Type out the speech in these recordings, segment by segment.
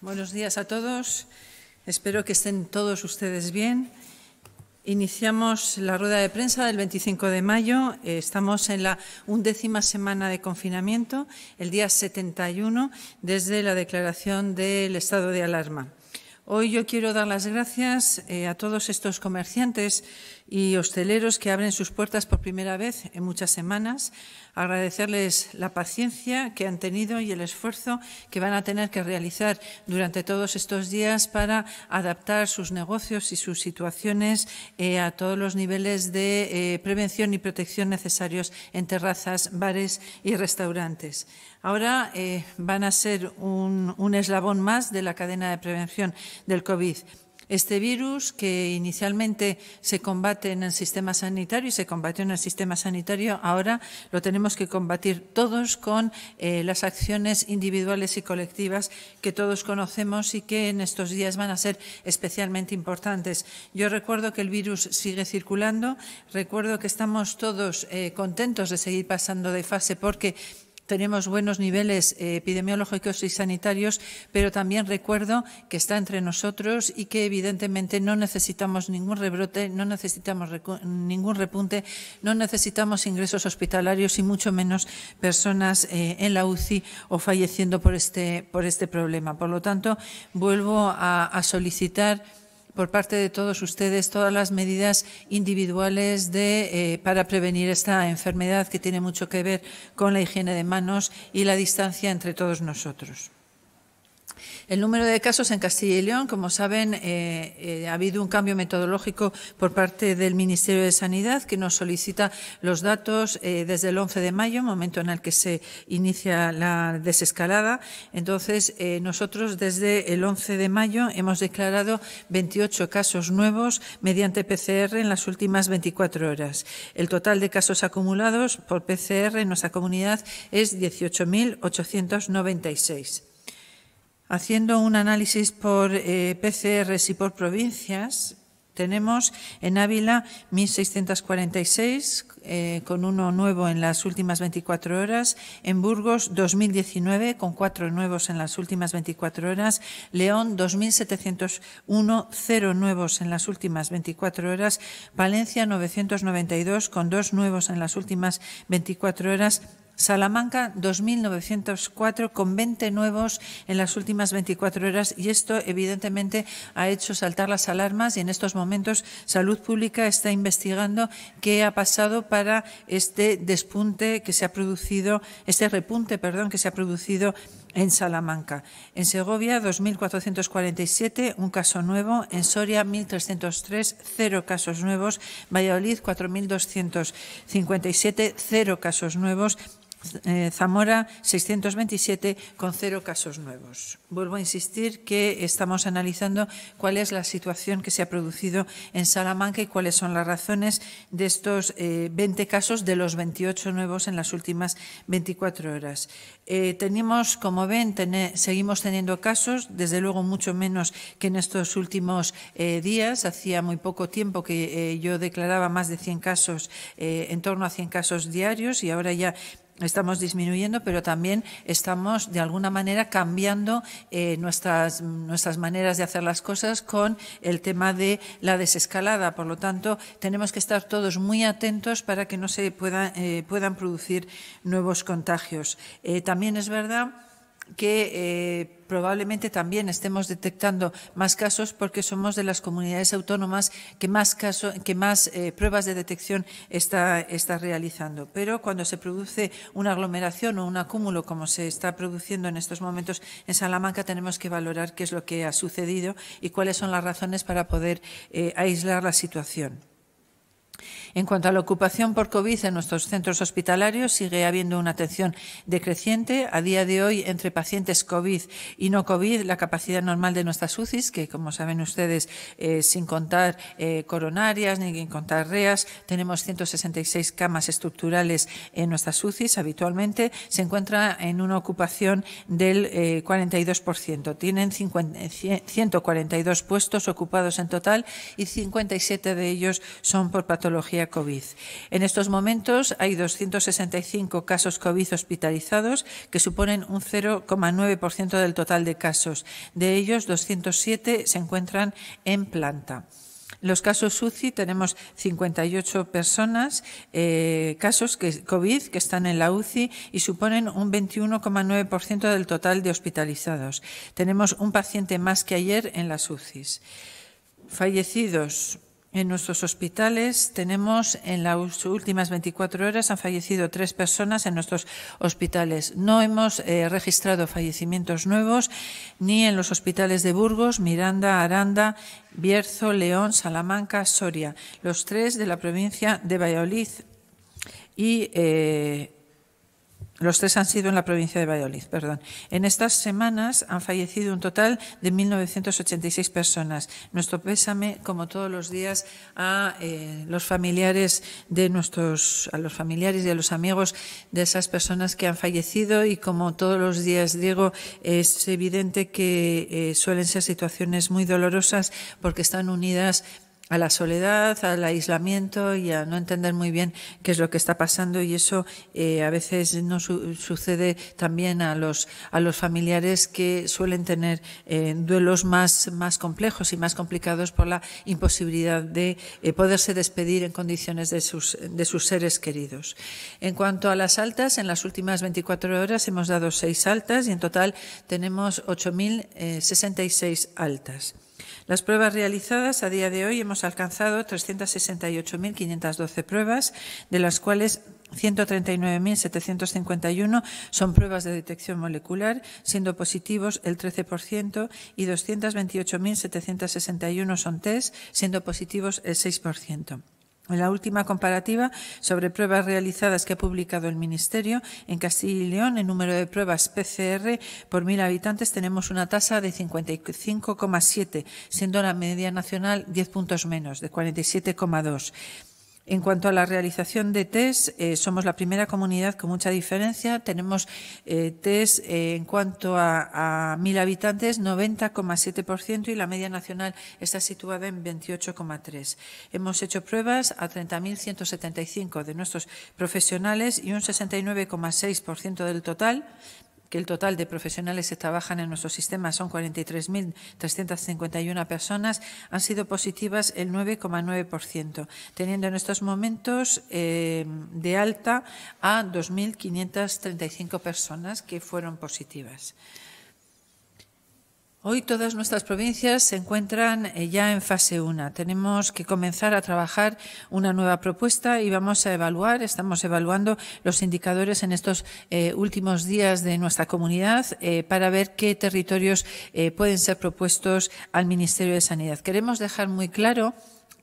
Buenos días a todos. Espero que estén todos ustedes bien. Iniciamos la rueda de prensa del 25 de mayo. Estamos en la undécima semana de confinamiento, el día 71, desde la declaración del estado de alarma. Hoy yo quiero dar las gracias eh, a todos estos comerciantes y hosteleros que abren sus puertas por primera vez en muchas semanas, agradecerles la paciencia que han tenido y el esfuerzo que van a tener que realizar durante todos estos días para adaptar sus negocios y sus situaciones eh, a todos los niveles de eh, prevención y protección necesarios en terrazas, bares y restaurantes. Ahora eh, van a ser un eslabón más de la cadena de prevención del COVID. Este virus, que inicialmente se combate en el sistema sanitario y se combatió en el sistema sanitario, ahora lo tenemos que combatir todos con eh, las acciones individuales y colectivas que todos conocemos y que en estos días van a ser especialmente importantes. Yo recuerdo que el virus sigue circulando, recuerdo que estamos todos eh, contentos de seguir pasando de fase porque tenemos buenos niveles eh, epidemiológicos y sanitarios, pero también recuerdo que está entre nosotros y que evidentemente no necesitamos ningún rebrote, no necesitamos ningún repunte, no necesitamos ingresos hospitalarios y mucho menos personas eh, en la UCI o falleciendo por este, por este problema. Por lo tanto, vuelvo a solicitar por parte de todos ustedes todas las medidas individuales de, eh, para prevenir esta enfermedad que tiene mucho que ver con la higiene de manos y la distancia entre todos nosotros. El número de casos en Castilla y León, como saben, eh, eh, ha habido un cambio metodológico por parte del Ministerio de Sanidad que nos solicita los datos eh, desde el 11 de mayo, momento en el que se inicia la desescalada. Entonces, nosotros desde el 11 de mayo hemos declarado 28 casos nuevos mediante PCR en las últimas 24 horas. El total de casos acumulados por PCR en nuestra comunidad es 18.896. Haciendo un análisis por eh, PCRs y por provincias, tenemos en Ávila 1.646, eh, con uno nuevo en las últimas 24 horas, en Burgos 2.019, con cuatro nuevos en las últimas 24 horas, León 2.701, cero nuevos en las últimas 24 horas, Valencia 992, con dos nuevos en las últimas 24 horas, Salamanca 2.904 con 20 nuevos en las últimas 24 horas y esto evidentemente ha hecho saltar las alarmas y en estos momentos Salud Pública está investigando qué ha pasado para este despunte que se ha producido, este repunte, perdón, que se ha producido en Salamanca. En Segovia, 2.447, un caso nuevo. En Soria, 1.303, cero casos nuevos. Valladolid, 4.257, cero casos nuevos. Eh, Zamora 627 con cero casos nuevos. Vuelvo a insistir que estamos analizando cuál es la situación que se ha producido en Salamanca y cuáles son las razones de estos 20 eh, casos de los 28 nuevos en las últimas 24 horas. Eh, tenemos, como ven, seguimos teniendo casos, desde luego mucho menos que en estos últimos días. Hacía muy poco tiempo que yo declaraba más de 100 casos, en torno a 100 casos diarios y ahora ya estamos disminuyendo, pero también estamos de alguna manera cambiando eh, nuestras, nuestras maneras de hacer las cosas con el tema de la desescalada. Por lo tanto, tenemos que estar todos muy atentos para que no se puedan eh, puedan producir nuevos contagios. Eh, también es verdad que probablemente también estemos detectando más casos porque somos de las comunidades autónomas que más, que más eh, pruebas de detección está, realizando. Pero cuando se produce una aglomeración o un acúmulo como se está produciendo en estos momentos en Salamanca, tenemos que valorar qué es lo que ha sucedido y cuáles son las razones para poder eh, aislar la situación. En cuanto a la ocupación por COVID en nuestros centros hospitalarios, sigue habiendo una atención decreciente. A día de hoy, entre pacientes COVID y no COVID, la capacidad normal de nuestras UCIs, que como saben ustedes, eh, sin contar eh, coronarias ni sin contar reas, tenemos 166 camas estructurales en nuestras UCIs habitualmente, se encuentra en una ocupación del 42%. Eh, Tienen 142 puestos ocupados en total y 57 de ellos son por patología COVID. En estos momentos hay 265 casos COVID hospitalizados, que suponen un 0,9% del total de casos. De ellos, 207 se encuentran en planta. Los casos UCI tenemos 58 personas, eh, casos COVID que están en la UCI y suponen un 21,9% del total de hospitalizados. Tenemos un paciente más que ayer en las UCIs. Fallecidos, en nuestros hospitales tenemos, en las últimas 24 horas han fallecido tres personas en nuestros hospitales. No hemos eh, registrado fallecimientos nuevos ni en los hospitales de Burgos, Miranda, Aranda, Bierzo, León, Salamanca, Soria, los tres de la provincia de Valladolid y eh, los tres han sido en la provincia de Valladolid, perdón. En estas semanas han fallecido un total de 1.986 personas. Nuestro pésame, como todos los días, a eh, los familiares de nuestros, a los familiares y a los amigos de esas personas que han fallecido y como todos los días digo, es evidente que eh, suelen ser situaciones muy dolorosas porque están unidas a la soledad, al aislamiento y a no entender muy bien qué es lo que está pasando y eso eh, a veces no sucede también a los, a los familiares que suelen tener eh, duelos más, más complejos y más complicados por la imposibilidad de eh, poderse despedir en condiciones de sus, de sus seres queridos. En cuanto a las altas, en las últimas 24 horas hemos dado seis altas y en total tenemos 8.066 altas. Las pruebas realizadas a día de hoy hemos alcanzado 368.512 pruebas, de las cuales 139.751 son pruebas de detección molecular, siendo positivos el 13% y 228.761 son test, siendo positivos el 6%. En la última comparativa sobre pruebas realizadas que ha publicado el Ministerio, en Castilla y León, en número de pruebas PCR por mil habitantes tenemos una tasa de 55,7, siendo la media nacional 10 puntos menos, de 47,2. En cuanto a la realización de test, eh, somos la primera comunidad con mucha diferencia. Tenemos eh, test eh, en cuanto a, a 1.000 habitantes, 90,7% y la media nacional está situada en 28,3%. Hemos hecho pruebas a 30.175 de nuestros profesionales y un 69,6% del total que el total de profesionales que trabajan en nuestro sistema son 43.351 personas, han sido positivas el 9,9%, teniendo en estos momentos eh, de alta a 2.535 personas que fueron positivas. Hoy todas nuestras provincias se encuentran eh, ya en fase 1. Tenemos que comenzar a trabajar una nueva propuesta y vamos a evaluar, estamos evaluando los indicadores en estos eh, últimos días de nuestra comunidad eh, para ver qué territorios pueden ser propuestos al Ministerio de Sanidad. Queremos dejar muy claro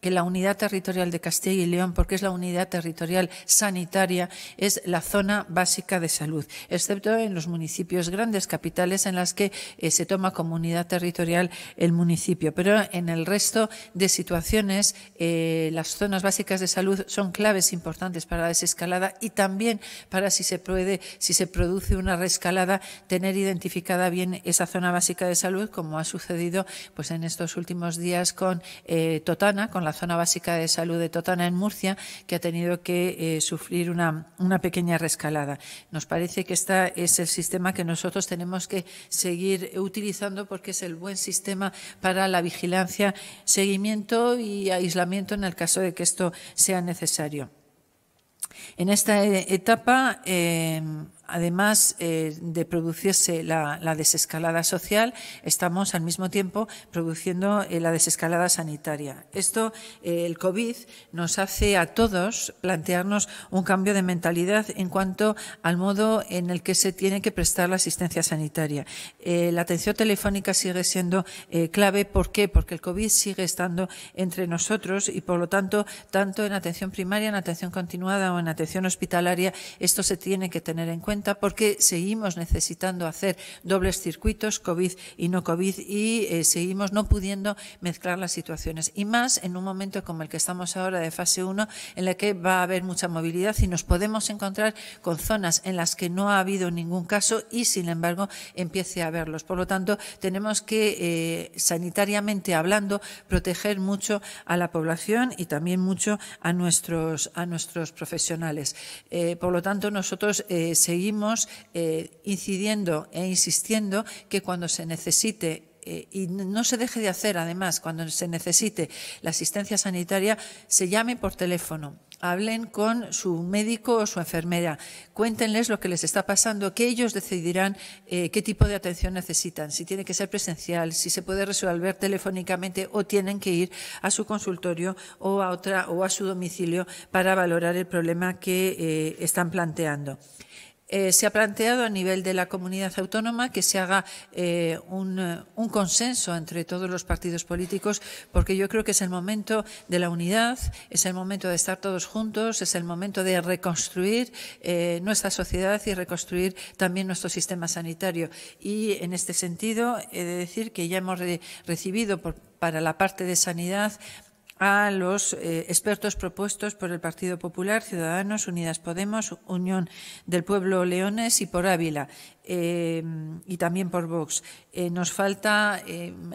que la unidad territorial de Castilla y León, porque es la unidad territorial sanitaria, es la zona básica de salud, excepto en los municipios grandes, capitales, en las que eh, se toma como unidad territorial el municipio. Pero en el resto de situaciones, eh, las zonas básicas de salud son claves importantes para la desescalada y también para si se si se produce una rescalada, tener identificada bien esa zona básica de salud, como ha sucedido pues, en estos últimos días con eh, Totana, con la zona básica de salud de Totana, en Murcia, que ha tenido que eh, sufrir una, pequeña rescalada. Nos parece que este es el sistema que nosotros tenemos que seguir utilizando porque es el buen sistema para la vigilancia, seguimiento y aislamiento en el caso de que esto sea necesario. En esta eh, etapa eh, además eh, de producirse la, desescalada social, estamos al mismo tiempo produciendo eh, la desescalada sanitaria. Esto, eh, el COVID, nos hace a todos plantearnos un cambio de mentalidad en cuanto al modo en el que se tiene que prestar la asistencia sanitaria. la atención telefónica sigue siendo clave. ¿Por qué? Porque el COVID sigue estando entre nosotros y, por lo tanto, tanto en atención primaria, en atención continuada o en atención hospitalaria, esto se tiene que tener en cuenta porque seguimos necesitando hacer dobles circuitos, COVID y no COVID, y eh, seguimos no pudiendo mezclar las situaciones. Y más en un momento como el que estamos ahora de fase 1, en la que va a haber mucha movilidad y nos podemos encontrar con zonas en las que no ha habido ningún caso y, sin embargo, empiece a haberlos. Por lo tanto, tenemos que, eh, sanitariamente hablando, proteger mucho a la población y también mucho a nuestros, a nuestros profesionales. Eh, por lo tanto, nosotros seguimos seguimos eh, incidiendo e insistiendo que cuando se necesite eh, y no se deje de hacer, además, cuando se necesite la asistencia sanitaria, se llame por teléfono, hablen con su médico o su enfermera, cuéntenles lo que les está pasando, que ellos decidirán eh, qué tipo de atención necesitan, si tiene que ser presencial, si se puede resolver telefónicamente o tienen que ir a su consultorio o a otra o su domicilio para valorar el problema que están planteando. Eh, se ha planteado a nivel de la comunidad autónoma que se haga eh, eh, un, consenso entre todos los partidos políticos, porque yo creo que es el momento de la unidad, es el momento de estar todos juntos, es el momento de reconstruir nuestra sociedad y reconstruir también nuestro sistema sanitario. Y en este sentido, he de decir que ya hemos recibido para la parte de sanidad a los eh, expertos propuestos por el Partido Popular, Ciudadanos, Unidas Podemos, Unión del Pueblo Leones y por Ávila eh, y también por Vox. Eh, nos falta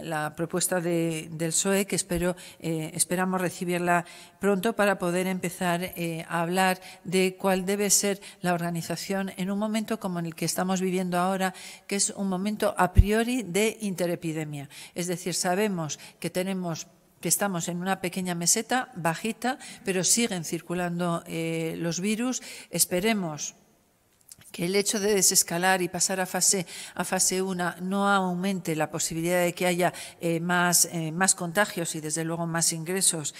la propuesta del PSOE, que espero, esperamos recibirla pronto para poder empezar a hablar de cuál debe ser la organización en un momento como el que estamos viviendo ahora, que es un momento a priori de interepidemia. Es decir, sabemos que tenemos que estamos en una pequeña meseta bajita, pero siguen circulando eh, los virus. Esperemos que el hecho de desescalar y pasar a fase a fase 1 no aumente la posibilidad de que haya eh, más, eh, más contagios y desde luego más ingresos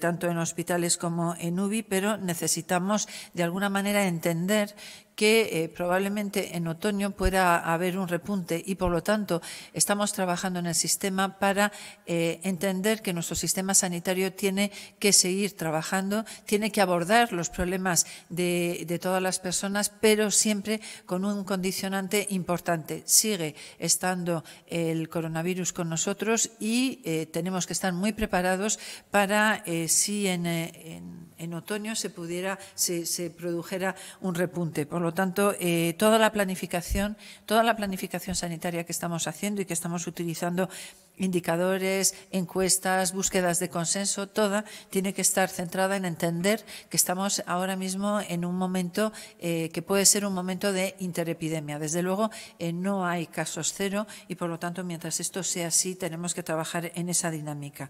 tanto en hospitales como en UBI, pero necesitamos de alguna manera entender que eh, probablemente en otoño pueda haber un repunte y por lo tanto estamos trabajando en el sistema para eh, entender que nuestro sistema sanitario tiene que seguir trabajando, tiene que abordar los problemas de, todas las personas, pero siempre con un condicionante importante. Sigue estando el coronavirus con nosotros y eh, tenemos que estar muy preparados para si en en otoño se pudiera, se, produjera un repunte. Por lo tanto, eh, toda la planificación, toda la planificación sanitaria que estamos haciendo y que estamos utilizando indicadores, encuestas, búsquedas de consenso, toda tiene que estar centrada en entender que estamos ahora mismo en un momento eh, que puede ser un momento de interepidemia. Desde luego, eh, no hay casos cero y, por lo tanto, mientras esto sea así, tenemos que trabajar en esa dinámica.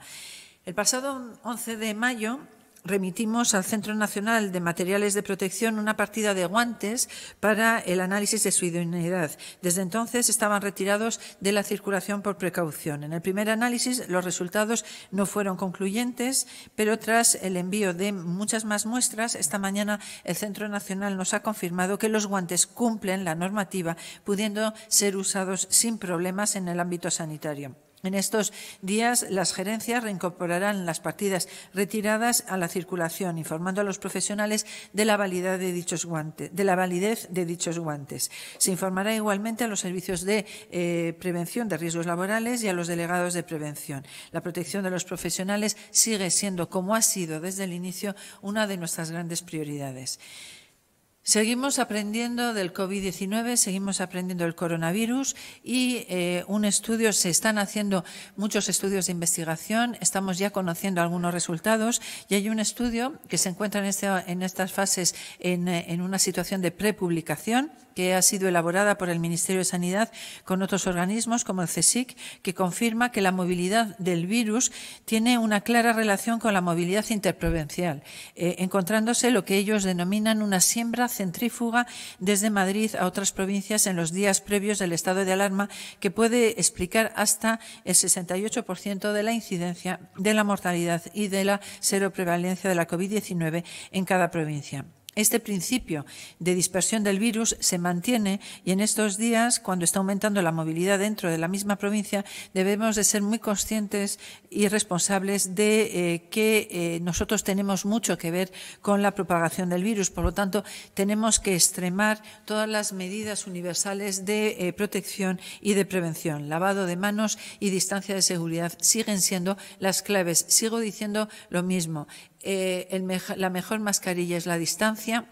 El pasado 11 de mayo remitimos al Centro Nacional de Materiales de Protección una partida de guantes para el análisis de su idoneidad. Desde entonces estaban retirados de la circulación por precaución. En el primer análisis los resultados no fueron concluyentes, pero tras el envío de muchas más muestras, esta mañana el Centro Nacional nos ha confirmado que los guantes cumplen la normativa, pudiendo ser usados sin problemas en el ámbito sanitario. En estos días, las gerencias reincorporarán las partidas retiradas a la circulación, informando a los profesionales de la, validez de dichos guantes. De la validez de dichos guantes. Se informará igualmente a los servicios de eh, prevención de riesgos laborales y a los delegados de prevención. La protección de los profesionales sigue siendo, como ha sido desde el inicio, una de nuestras grandes prioridades. Seguimos aprendiendo del COVID-19, seguimos aprendiendo del coronavirus y eh, un estudio, se están haciendo muchos estudios de investigación, estamos ya conociendo algunos resultados y hay un estudio que se encuentra en, este, estas fases en, una situación de prepublicación que ha sido elaborada por el Ministerio de Sanidad con otros organismos como el CSIC, que confirma que la movilidad del virus tiene una clara relación con la movilidad interprovincial, eh, encontrándose lo que ellos denominan una siembra centrífuga desde Madrid a otras provincias en los días previos del estado de alarma, que puede explicar hasta el 68% de la incidencia, de la mortalidad y de la seroprevalencia de la COVID-19 en cada provincia. Este principio de dispersión del virus se mantiene y en estos días, cuando está aumentando la movilidad dentro de la misma provincia, debemos de ser muy conscientes y responsables de eh, que eh, nosotros tenemos mucho que ver con la propagación del virus. Por lo tanto, tenemos que extremar todas las medidas universales de eh, protección y de prevención. Lavado de manos y distancia de seguridad siguen siendo las claves. Sigo diciendo lo mismo. Eh, la mejor mascarilla es la distancia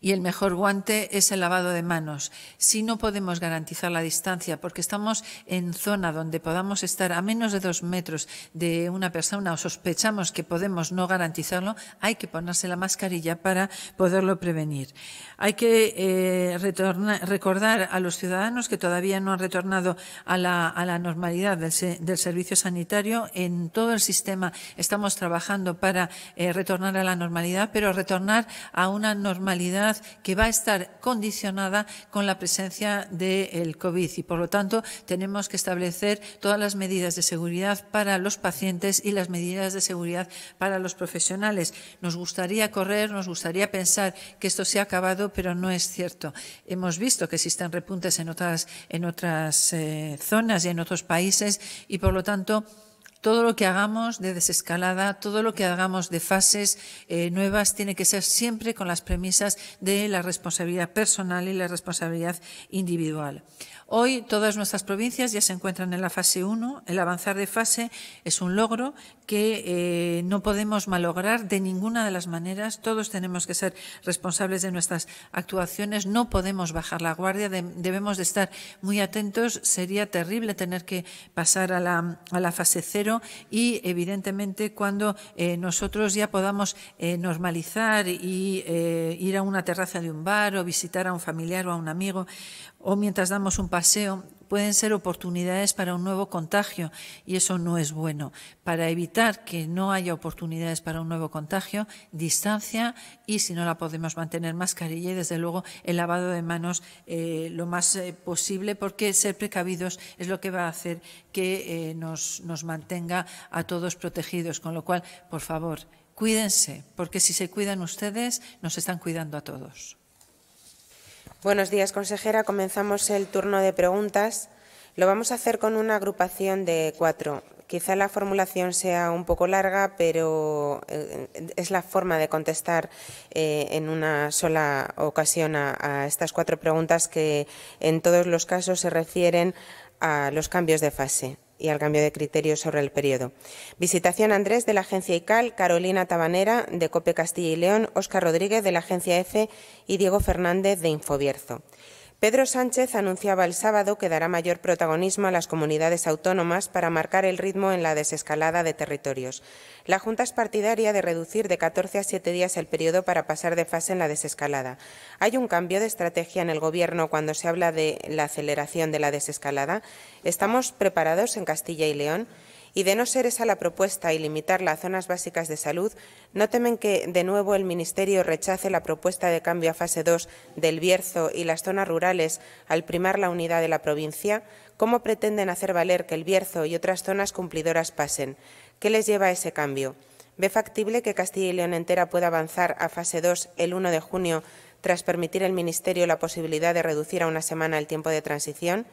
y el mejor guante es el lavado de manos. Si no podemos garantizar la distancia porque estamos en zona donde podamos estar a menos de dos metros de una persona o sospechamos que podemos no garantizarlo, hay que ponerse la mascarilla para poderlo prevenir. Hay que eh, recordar a los ciudadanos que todavía no han retornado a la, normalidad del, servicio sanitario. En todo el sistema estamos trabajando para eh, retornar a la normalidad, pero retornar a una normalidad que va a estar condicionada con la presencia del COVID y, por lo tanto, tenemos que establecer todas las medidas de seguridad para los pacientes y las medidas de seguridad para los profesionales. Nos gustaría correr, nos gustaría pensar que esto se ha acabado, pero no es cierto. Hemos visto que existen repuntes en otras, en otras eh, zonas y en otros países y, por lo tanto, todo lo que hagamos de desescalada, todo lo que hagamos de fases eh, nuevas, tiene que ser siempre con las premisas de la responsabilidad personal y la responsabilidad individual. Hoy todas nuestras provincias ya se encuentran en la fase 1. El avanzar de fase es un logro que eh, no podemos malograr de ninguna de las maneras. Todos tenemos que ser responsables de nuestras actuaciones. No podemos bajar la guardia. debemos de estar muy atentos. Sería terrible tener que pasar a la, fase 0 y, evidentemente, cuando eh, nosotros ya podamos eh, normalizar y ir a una terraza de un bar o visitar a un familiar o a un amigo o mientras damos un paseo pueden ser oportunidades para un nuevo contagio y eso no es bueno. Para evitar que no haya oportunidades para un nuevo contagio, distancia y si no la podemos mantener mascarilla y desde luego el lavado de manos eh, lo más eh, posible porque ser precavidos es lo que va a hacer que eh, nos, nos mantenga a todos protegidos. Con lo cual, por favor, cuídense porque si se cuidan ustedes, nos están cuidando a todos. Buenos días, consejera. Comenzamos el turno de preguntas. Lo vamos a hacer con una agrupación de cuatro. Quizá la formulación sea un poco larga, pero eh, es la forma de contestar eh, en una sola ocasión a estas cuatro preguntas que en todos los casos se refieren a los cambios de fase y al cambio de criterios sobre el periodo. Visitación Andrés de la agencia ICAL, Carolina Tabanera de COPE Castilla y León, Óscar Rodríguez de la agencia EFE y Diego Fernández de Infobierzo. Pedro Sánchez anunciaba el sábado que dará mayor protagonismo a las comunidades autónomas para marcar el ritmo en la desescalada de territorios. La Junta es partidaria de reducir de 14 a 7 días el periodo para pasar de fase en la desescalada. Hay un cambio de estrategia en el Gobierno cuando se habla de la aceleración de la desescalada. ¿Estamos preparados en Castilla y León? Y de no ser esa la propuesta y limitarla a zonas básicas de salud, ¿no temen que de nuevo el Ministerio rechace la propuesta de cambio a fase 2 del Bierzo y las zonas rurales al primar la unidad de la provincia? ¿Cómo pretenden hacer valer que el Bierzo y otras zonas cumplidoras pasen? ¿Qué les lleva a ese cambio? ¿Ve factible que Castilla y León entera pueda avanzar a fase 2 el 1 de junio tras permitir al Ministerio la posibilidad de reducir a una semana el tiempo de transición?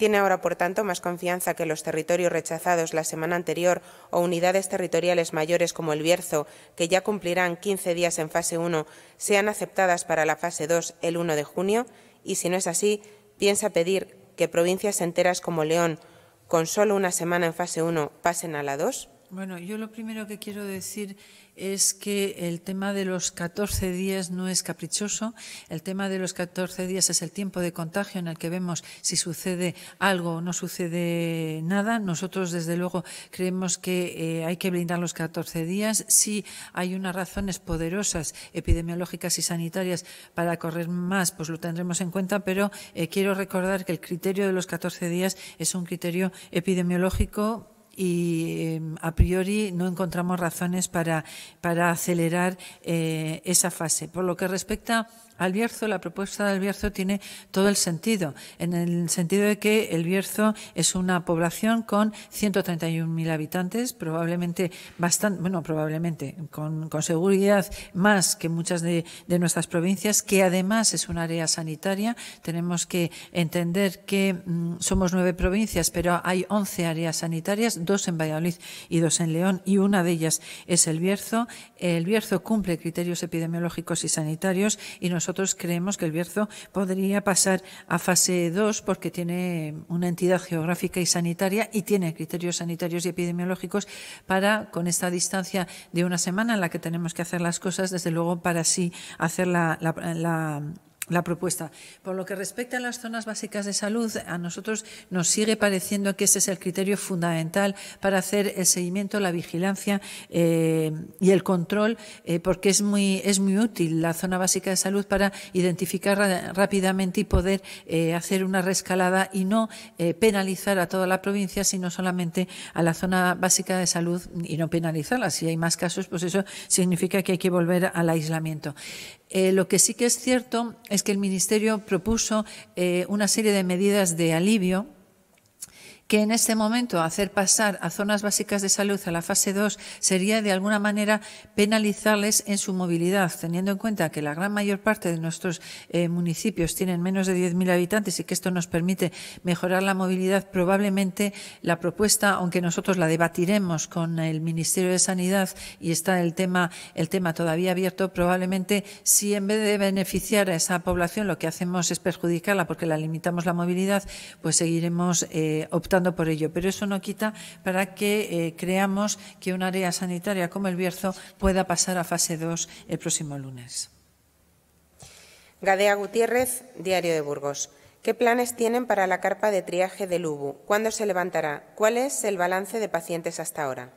tiene ahora, por tanto, más confianza que los territorios rechazados la semana anterior o unidades territoriales mayores como el Bierzo, que ya cumplirán 15 días en fase 1, sean aceptadas para la fase 2 el 1 de junio? Y si no es así, ¿piensa pedir que provincias enteras como León, con solo una semana en fase 1, pasen a la 2? Bueno, yo lo primero que quiero decir es que el tema de los 14 días no es caprichoso. El tema de los 14 días es el tiempo de contagio en el que vemos si sucede algo o no sucede nada. Nosotros, desde luego, creemos que eh, hay que brindar los 14 días. Si hay unas razones poderosas epidemiológicas y sanitarias para correr más, pues lo tendremos en cuenta, pero eh, quiero recordar que el criterio de los 14 días es un criterio epidemiológico y eh, a priori no encontramos razones para, para acelerar eh, esa fase. Por lo que respecta al Bierzo, la propuesta del Bierzo tiene todo el sentido, en el sentido de que el Bierzo es una población con 131.000 habitantes, probablemente bastante, bueno, probablemente con, seguridad más que muchas de, nuestras provincias, que además es un área sanitaria. Tenemos que entender que mm, somos nueve provincias, pero hay 11 áreas sanitarias, dos en Valladolid y dos en León, y una de ellas es el Bierzo. El Bierzo cumple criterios epidemiológicos y sanitarios y nosotros nosotros creemos que el Bierzo podría pasar a fase 2 porque tiene una entidad geográfica y sanitaria y tiene criterios sanitarios y epidemiológicos para, con esta distancia de una semana en la que tenemos que hacer las cosas, desde luego para así hacer la, la, la la propuesta. Por lo que respecta a las zonas básicas de salud, a nosotros nos sigue pareciendo que ese es el criterio fundamental para hacer el seguimiento, la vigilancia eh, y el control, eh, porque es muy, es muy útil la zona básica de salud para identificar rápidamente y poder eh, hacer una rescalada y no penalizar a toda la provincia, sino solamente a la zona básica de salud y no penalizarla. Si hay más casos, pues eso significa que hay que volver al aislamiento. lo que sí que es cierto que el Ministerio propuso eh, una serie de medidas de alivio que en este momento hacer pasar a zonas básicas de salud a la fase 2 sería de alguna manera penalizarles en su movilidad, teniendo en cuenta que la gran mayor parte de nuestros eh, municipios tienen menos de 10.000 habitantes y que esto nos permite mejorar la movilidad, probablemente la propuesta, aunque nosotros la debatiremos con el Ministerio de Sanidad y está el tema, el tema todavía abierto, probablemente si en vez de beneficiar a esa población lo que hacemos es perjudicarla porque la limitamos la movilidad, pues seguiremos eh, optando por ello, pero eso no quita para que eh, creamos que un área sanitaria como el Bierzo pueda pasar a fase 2 el próximo lunes. Gadea Gutiérrez, Diario de Burgos. ¿Qué planes tienen para la carpa de triaje del UBU? ¿Cuándo se levantará? ¿Cuál es el balance de pacientes hasta ahora?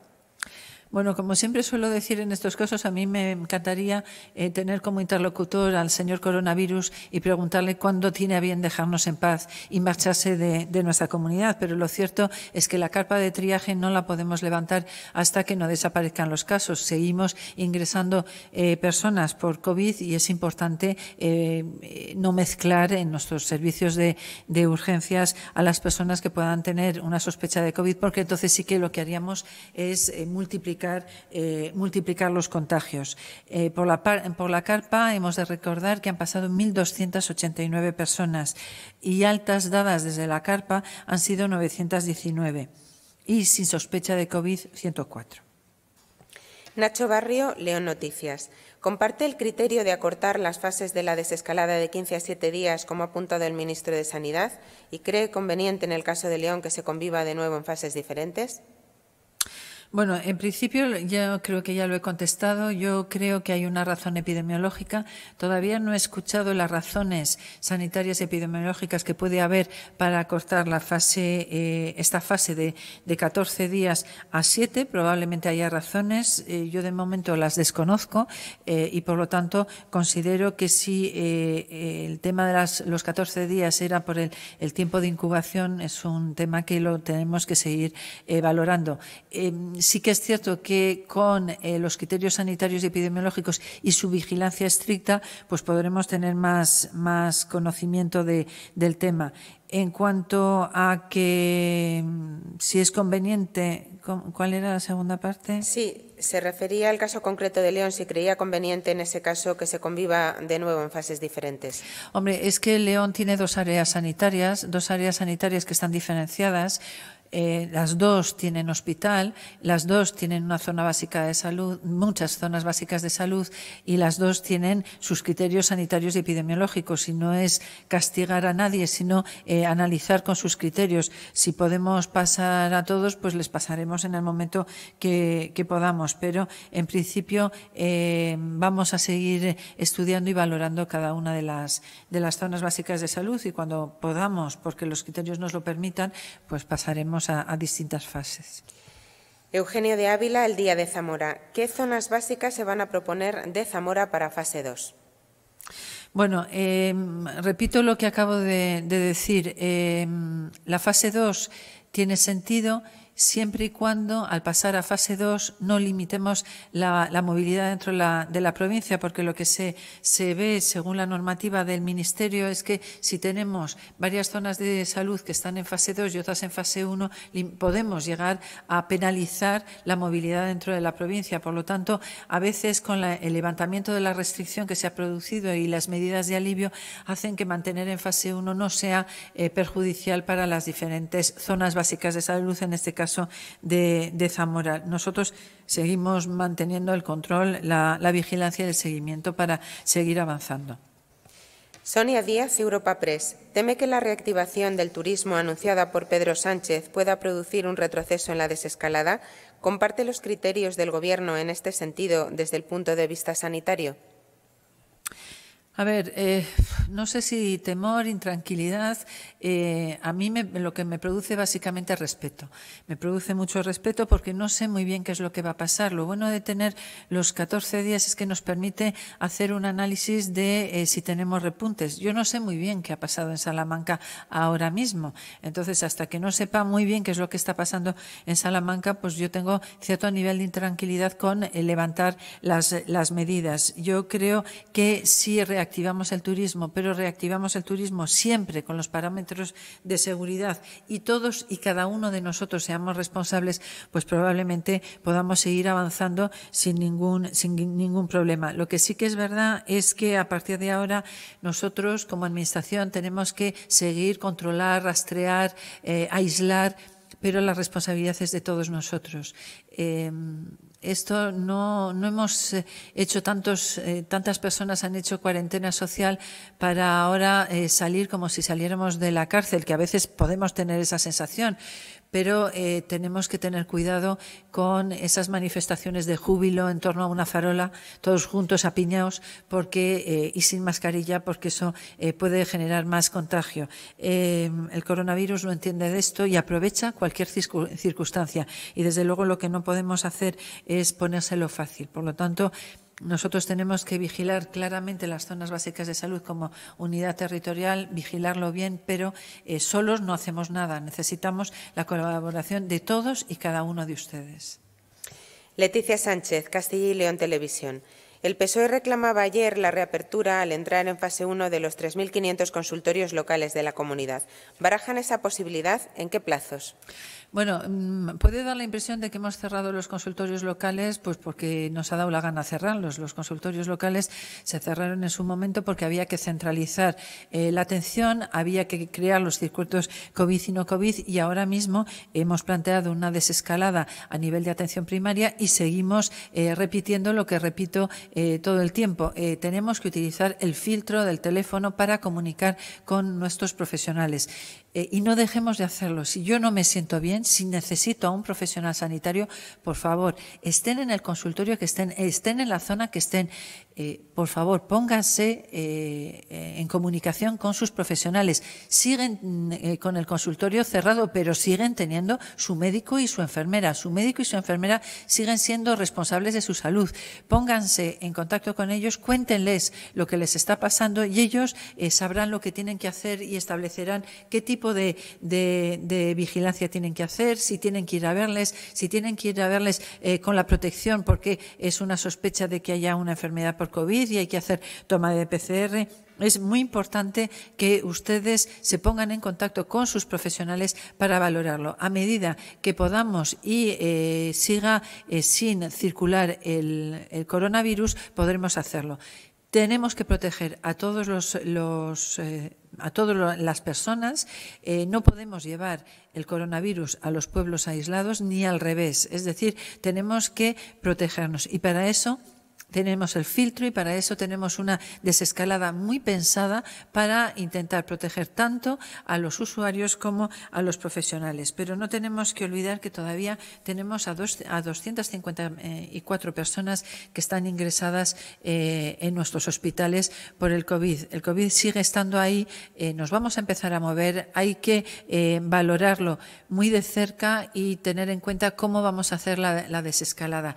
Bueno, como siempre suelo decir en estos casos, a mí me encantaría eh, tener como interlocutor al señor coronavirus y preguntarle cuándo tiene a bien dejarnos en paz y marcharse de, nuestra comunidad. Pero lo cierto es que la carpa de triaje no la podemos levantar hasta que no desaparezcan los casos. Seguimos ingresando eh, personas por COVID y es importante eh, no mezclar en nuestros servicios de urgencias a las personas que puedan tener una sospecha de COVID, porque entonces sí que lo que haríamos es multiplicar eh, multiplicar, los contagios. Eh, por, la, por la carpa hemos de recordar que han pasado 1.289 personas y altas dadas desde la carpa han sido 919 y sin sospecha de COVID 104. Nacho Barrio, León Noticias. ¿Comparte el criterio de acortar las fases de la desescalada de 15 a 7 días, como ha apuntado el ministro de Sanidad, y cree conveniente en el caso de León que se conviva de nuevo en fases diferentes? Bueno, en principio yo creo que ya lo he contestado. Yo creo que hay una razón epidemiológica. Todavía no he escuchado las razones sanitarias epidemiológicas que puede haber para cortar la fase, eh, esta fase de, 14 días a 7. Probablemente haya razones. Eh, yo de momento las desconozco eh, y por lo tanto considero que si el tema de las, los 14 días era por el, tiempo de incubación es un tema que lo tenemos que seguir valorando em, sí que es cierto que con eh, los criterios sanitarios y epidemiológicos y su vigilancia estricta, pues podremos tener más, más conocimiento del tema. En cuanto a que mm, si es conveniente, ¿cuál era la segunda parte? Sí, se refería al caso concreto de León, si creía conveniente en ese caso que se conviva de nuevo en fases diferentes. Hombre, es que León tiene dos áreas sanitarias, dos áreas sanitarias que están diferenciadas. Eh, las dos tienen hospital, las dos tienen una zona básica de salud, muchas zonas básicas de salud, y las dos tienen sus criterios sanitarios y epidemiológicos. Y no es castigar a nadie, sino eh, analizar con sus criterios. Si podemos pasar a todos, pues les pasaremos en el momento que, podamos. Pero, en principio, eh, vamos a seguir estudiando y valorando cada una de las, de las zonas básicas de salud y cuando podamos, porque los criterios nos lo permitan, pues pasaremos a, distintas fases. Eugenio de Ávila, el Día de Zamora. ¿Qué zonas básicas se van a proponer de Zamora para fase 2? Bueno, eh, repito lo que acabo de, decir. Eh, la fase 2 tiene sentido siempre y cuando al pasar a fase 2 no limitemos la, movilidad dentro de la, provincia, porque lo que se, se, ve según la normativa del Ministerio es que si tenemos varias zonas de salud que están en fase 2 y otras en fase 1, podemos llegar a penalizar la movilidad dentro de la provincia. Por lo tanto, a veces con el levantamiento de la restricción que se ha producido y las medidas de alivio hacen que mantener en fase 1 no sea eh, perjudicial para las diferentes zonas de salud, en este caso de, Zamora. Nosotros seguimos manteniendo el control, la, la vigilancia y el seguimiento para seguir avanzando. Sonia Díaz, Europa Press. ¿Teme que la reactivación del turismo anunciada por Pedro Sánchez pueda producir un retroceso en la desescalada? ¿Comparte los criterios del Gobierno en este sentido desde el punto de vista sanitario? A ver, eh, no sé si temor, intranquilidad, eh, a mí lo que me produce básicamente es respeto. Me produce mucho respeto porque no sé muy bien qué es lo que va a pasar. Lo bueno de tener los 14 días es que nos permite hacer un análisis de eh, si tenemos repuntes. Yo no sé muy bien qué ha pasado en Salamanca ahora mismo. Entonces, hasta que no sepa muy bien qué es lo que está pasando en Salamanca, pues yo tengo cierto nivel de intranquilidad con levantar las, las medidas. Yo creo que sí reactivamos el turismo, pero reactivamos el turismo siempre con los parámetros de seguridad y todos y cada uno de nosotros seamos responsables, pues probablemente podamos seguir avanzando sin ningún, sin ningún problema. Lo que sí que es verdad es que a partir de ahora nosotros como Administración tenemos que seguir, controlar, rastrear, eh, aislar pero la responsabilidad es de todos nosotros. Em, esto no, hemos eh, hecho tantos, eh, tantas personas han hecho cuarentena social para ahora eh, salir como si saliéramos de la cárcel, que a veces podemos tener esa sensación, pero tenemos que tener cuidado con esas manifestaciones de júbilo en torno a una farola, todos juntos apiñados porque, y sin mascarilla, porque eso puede generar más contagio. Em, el coronavirus no entiende de esto y aprovecha cualquier circunstancia. Y desde luego lo que no podemos hacer es ponérselo fácil. Por lo tanto, nosotros tenemos que vigilar claramente las zonas básicas de salud como unidad territorial, vigilarlo bien, pero eh, solos no hacemos nada. Necesitamos la colaboración de todos y cada uno de ustedes. Leticia Sánchez, Castilla y León Televisión. El PSOE reclamaba ayer la reapertura al entrar en fase 1 de los 3.500 consultorios locales de la comunidad. ¿Barajan esa posibilidad? ¿En qué plazos? Bueno, mm, puede dar la impresión de que hemos cerrado los consultorios locales, pues porque nos ha dado la gana cerrarlos. Los consultorios locales se cerraron en su momento porque había que centralizar eh, la atención, había que crear los circuitos COVID y no COVID, y ahora mismo hemos planteado una desescalada a nivel de atención primaria y seguimos eh, repitiendo lo que repito eh, todo el tiempo. tenemos que utilizar el filtro del teléfono para comunicar con nuestros profesionales y no dejemos de hacerlo. Si yo no me siento bien, si necesito a un profesional sanitario, por favor, estén en el consultorio que estén, estén en la zona que estén, eh, por favor, pónganse eh, eh, en comunicación con sus profesionales. Siguen mm, con el consultorio cerrado, pero siguen teniendo su médico y su enfermera. Su médico y su enfermera siguen siendo responsables de su salud. Pónganse en contacto con ellos, cuéntenles lo que les está pasando y ellos sabrán lo que tienen que hacer y establecerán qué tipo de, de, vigilancia tienen que hacer, si tienen que ir a verles, si tienen que ir a verles con la protección porque es una sospecha de que haya una enfermedad COVID y hay que hacer toma de PCR. Es muy importante que ustedes se pongan en contacto con sus profesionales para valorarlo. A medida que podamos y eh, siga eh, sin circular el, coronavirus, podremos hacerlo tenemos que proteger a todos los, eh, a todas las personas. no podemos llevar el coronavirus a los pueblos aislados ni al revés. Es decir, tenemos que protegernos y para eso tenemos el filtro y para eso tenemos una desescalada muy pensada para intentar proteger tanto a los usuarios como a los profesionales. Pero no tenemos que olvidar que todavía tenemos a, dos, a 254 personas que están ingresadas eh, en nuestros hospitales por el COVID. El COVID sigue estando ahí, eh, nos vamos a empezar a mover, hay que eh, valorarlo muy de cerca y tener en cuenta cómo vamos a hacer la desescalada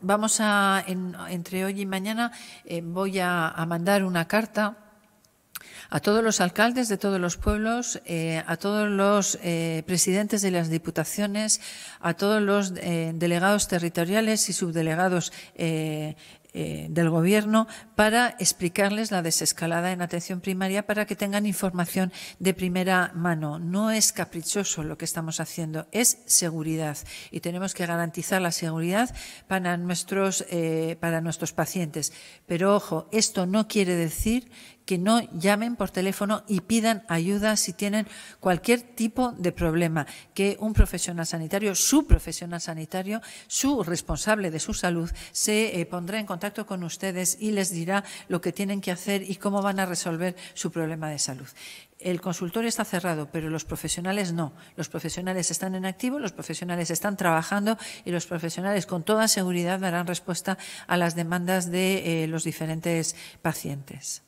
vamos a, entre hoy y mañana, eh, voy a, mandar una carta a todos los alcaldes de todos los pueblos, eh, a todos los eh, presidentes de las diputaciones, a todos los delegados territoriales y subdelegados eh, del Gobierno para explicarles la desescalada en atención primaria para que tengan información de primera mano. No es caprichoso lo que estamos haciendo, es seguridad y tenemos que garantizar la seguridad para nuestros, eh, para nuestros pacientes. Pero ojo, esto no quiere decir que no llamen por teléfono y pidan ayuda si tienen cualquier tipo de problema, que un profesional sanitario, su profesional sanitario, su responsable de su salud, se eh, pondrá en contacto contacto con ustedes y les dirá lo que tienen que hacer y cómo van a resolver su problema de salud. El consultorio está cerrado, pero los profesionales no. Los profesionales están en activo, los profesionales están trabajando y los profesionales con toda seguridad darán respuesta a las demandas de eh, los diferentes pacientes.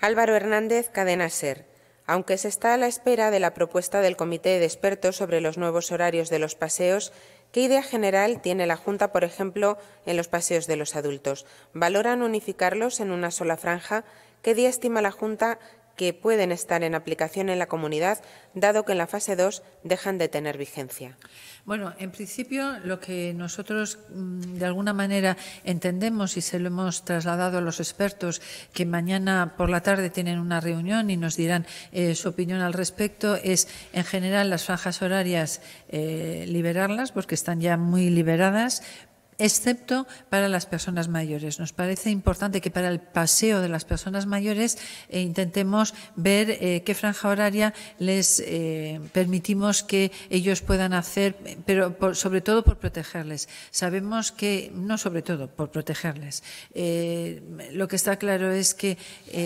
Álvaro Hernández, Cadena Ser. Aunque se está a la espera de la propuesta del Comité de Expertos sobre los nuevos horarios de los paseos, ¿Qué idea general tiene la Junta, por ejemplo, en los paseos de los adultos? ¿Valoran unificarlos en una sola franja? ¿Qué día estima la Junta que pueden estar en aplicación en la comunidad, dado que en la fase 2 dejan de tener vigencia? Bueno, en principio lo que nosotros mm, de alguna manera entendemos y se lo hemos trasladado a los expertos que mañana por la tarde tienen una reunión y nos dirán eh, su opinión al respecto es en general las franjas horarias eh, liberarlas porque están ya muy liberadas, excepto para las personas mayores. Nos parece importante que para el paseo de las personas mayores eh, intentemos ver eh, qué franja horaria les eh, permitimos que ellos puedan hacer, pero sobre todo por protegerles. Sabemos que, no sobre todo, por protegerles. lo que está claro es que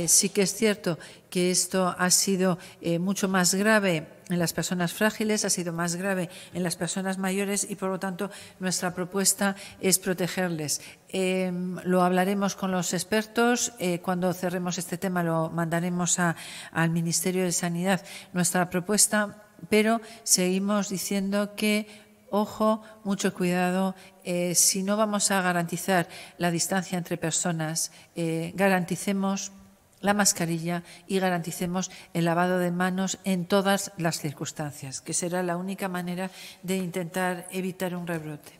sí que es cierto que esto ha sido eh, mucho más grave en las personas frágiles, ha sido más grave en las personas mayores y, por lo tanto, nuestra propuesta es protegerles. Em, lo hablaremos con los expertos. Eh, cuando cerremos este tema lo mandaremos al Ministerio de Sanidad nuestra propuesta, pero seguimos diciendo que ojo, mucho cuidado. Eh, si no vamos a garantizar la distancia entre personas, garanticemos la mascarilla y garanticemos el lavado de manos en todas las circunstancias, que será la única manera de intentar evitar un rebrote.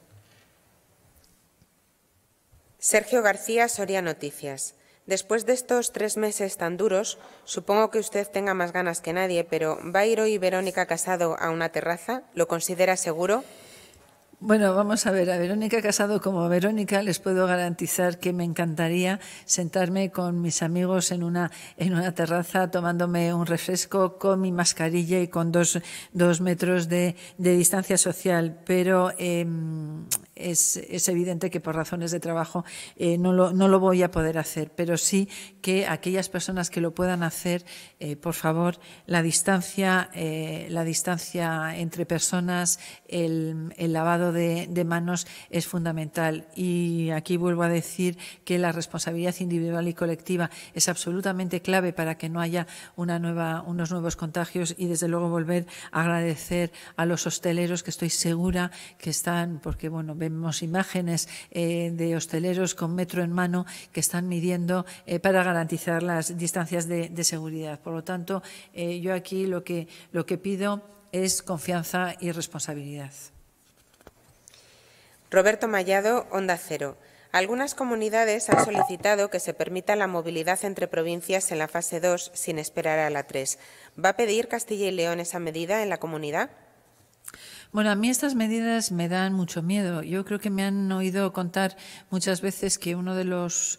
Sergio García, Soria Noticias. Después de estos tres meses tan duros, supongo que usted tenga más ganas que nadie, pero ¿va y ir Verónica Casado a una terraza? ¿Lo considera seguro? Bueno, vamos a ver, a Verónica Casado como Verónica les puedo garantizar que me encantaría sentarme con mis amigos en una, en una terraza tomándome un refresco con mi mascarilla y con dos, dos metros de, de distancia social, pero em, es, evidente que por razones de trabajo eh, no, lo, no, lo, voy a poder hacer, pero sí que aquellas personas que lo puedan hacer, eh, por favor, la distancia, eh, la distancia entre personas, el, lavado de, manos es fundamental. Y aquí vuelvo a decir que la responsabilidad individual y colectiva es absolutamente clave para que no haya una nueva, unos nuevos contagios y, desde luego, volver a agradecer a los hosteleros que estoy segura que están, porque bueno, vemos imágenes eh, de hosteleros con metro en mano que están midiendo eh, para garantizar las distancias de, seguridad. Por lo tanto, eh, yo aquí lo que, lo que pido es confianza y responsabilidad. Roberto Mallado, Onda Cero. Algunas comunidades han solicitado que se permita la movilidad entre provincias en la fase 2 sin esperar a la 3. ¿Va a pedir Castilla y León esa medida en la comunidad? Bueno, a mí estas medidas me dan mucho miedo. Yo creo que me han oído contar muchas veces que uno de los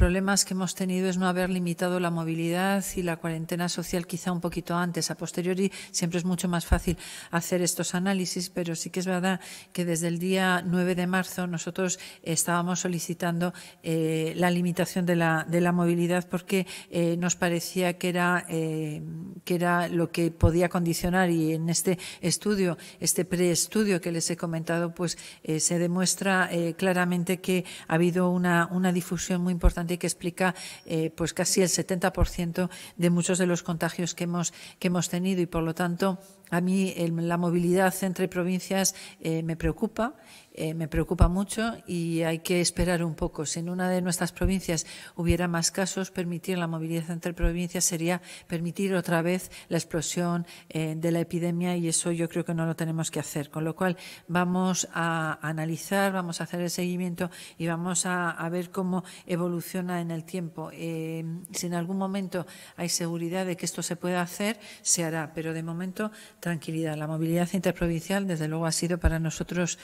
problemas que hemos tenido es no haber limitado la movilidad y la cuarentena social quizá un poquito antes. A posteriori siempre es mucho más fácil hacer estos análisis, pero sí que es verdad que desde el día 9 de marzo nosotros estábamos solicitando eh, la limitación de la, de la movilidad porque eh, nos parecía que era, eh, que era lo que podía condicionar y en este estudio, este preestudio que les he comentado, pues se demuestra claramente que ha habido una, una difusión muy importante que explica eh, pues casi el 70% de muchos de los contagios que hemos, que hemos tenido y, por lo tanto, a mí la movilidad entre provincias eh, me preocupa, eh, me preocupa mucho y hay que esperar un poco. Si en una de nuestras provincias hubiera más casos, permitir la movilidad entre provincias sería permitir otra vez la explosión eh, de la epidemia y eso yo creo que no lo tenemos que hacer. Con lo cual vamos a analizar, vamos a hacer el seguimiento y vamos a, a ver cómo evoluciona en el tiempo. si en algún momento hay seguridad de que esto se pueda hacer, se hará, pero de momento Tranquilidad. La movilidad interprovincial, desde luego, ha sido para nosotros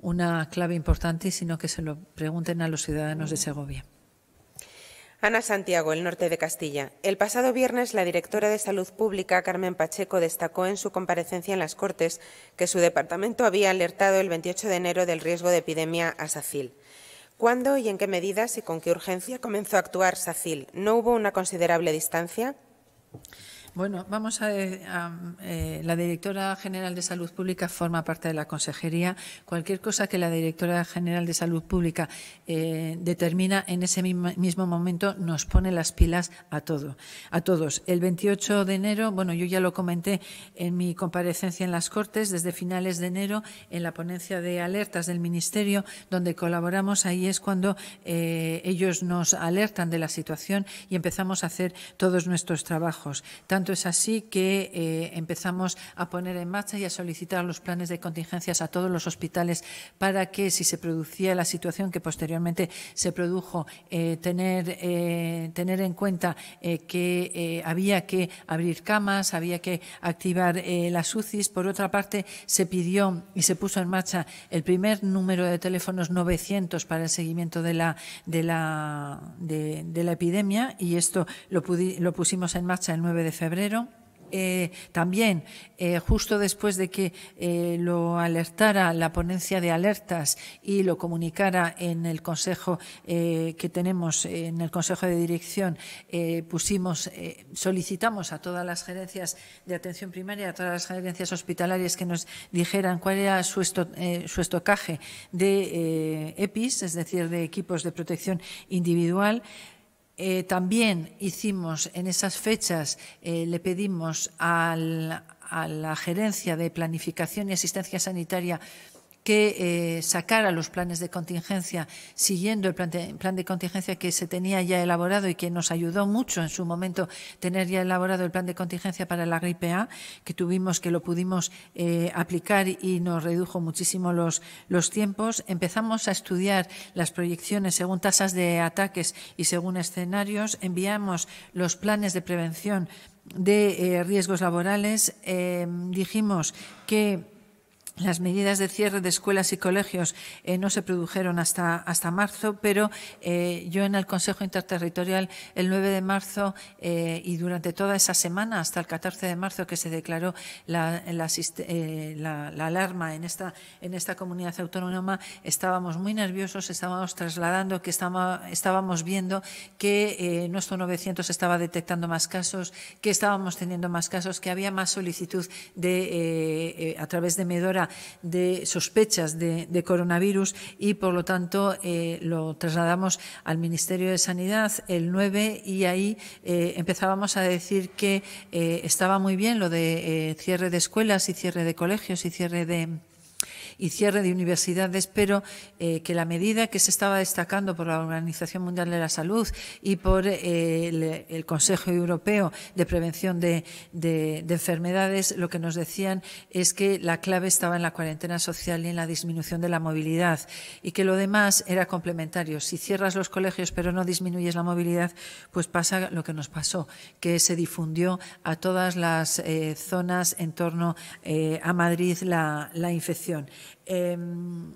una clave importante, sino que se lo pregunten a los ciudadanos de Segovia. Ana Santiago, el norte de Castilla. El pasado viernes, la directora de Salud Pública, Carmen Pacheco, destacó en su comparecencia en las Cortes que su departamento había alertado el 28 de enero del riesgo de epidemia a SACIL. ¿Cuándo y en qué medidas y con qué urgencia comenzó a actuar SACIL? ¿No hubo una considerable distancia? Bueno, vamos a. Eh, eh, la directora general de Salud Pública forma parte de la consejería. Cualquier cosa que la directora general de Salud Pública eh, determina en ese mismo momento nos pone las pilas a, todo, a todos. El 28 de enero, bueno, yo ya lo comenté en mi comparecencia en las Cortes, desde finales de enero, en la ponencia de alertas del Ministerio, donde colaboramos, ahí es cuando ellos nos alertan de la situación y empezamos a hacer todos nuestros trabajos tanto es así que eh, empezamos a poner en marcha y a solicitar los planes de contingencias a todos los hospitales para que, si se producía la situación que posteriormente se produjo, eh, tener, eh, tener en cuenta que había que abrir camas, había que activar las UCIs. Por otra parte, se pidió y se puso en marcha el primer número de teléfonos 900 para el seguimiento de la, de la, de, la epidemia y esto lo, lo pusimos en marcha el 9 de febrero eh, también, eh, justo después de que eh, lo alertara la ponencia de alertas y lo comunicara en el consejo que tenemos, en el consejo de dirección, pusimos, solicitamos a todas las gerencias de atención primaria, a todas las gerencias hospitalarias que nos dijeran cuál era su, su estocaje de EPIs, es decir, de equipos de protección individual. Eh, también hicimos en esas fechas, eh, le pedimos a la gerencia de planificación y asistencia sanitaria que eh, sacara los planes de contingencia siguiendo el plan de, contingencia que se tenía ya elaborado y que nos ayudó mucho en su momento tener ya elaborado el plan de contingencia para la gripe A, que tuvimos, que lo pudimos eh, aplicar y nos redujo muchísimo los, los tiempos. Empezamos a estudiar las proyecciones según tasas de ataques y según escenarios. Enviamos los planes de prevención de eh, riesgos laborales. Em, dijimos que las medidas de cierre de escuelas y colegios eh, no se produjeron hasta, hasta marzo, pero eh, yo en el Consejo Interterritorial el 9 de marzo eh, y durante toda esa semana, hasta el 14 de marzo que se declaró la, alarma en esta, en esta comunidad autónoma, estábamos muy nerviosos, estábamos trasladando, que estábamos, viendo que nuestro 900 estaba detectando más casos, que estábamos teniendo más casos, que había más solicitud de, a través de Medora de sospechas de, coronavirus y, por lo tanto, eh, lo trasladamos al Ministerio de Sanidad el 9 y ahí eh, empezábamos a decir que eh, estaba muy bien lo de cierre de escuelas y cierre de colegios y cierre de y cierre de universidades, pero eh, que la medida que se estaba destacando por la Organización Mundial de la Salud y por eh, el, Consejo Europeo de Prevención de, Enfermedades, lo que nos decían es que la clave estaba en la cuarentena social y en la disminución de la movilidad y que lo demás era complementario. Si cierras los colegios pero no disminuyes la movilidad, pues pasa lo que nos pasó, que se difundió a todas las eh, zonas en torno a Madrid la infección. Em,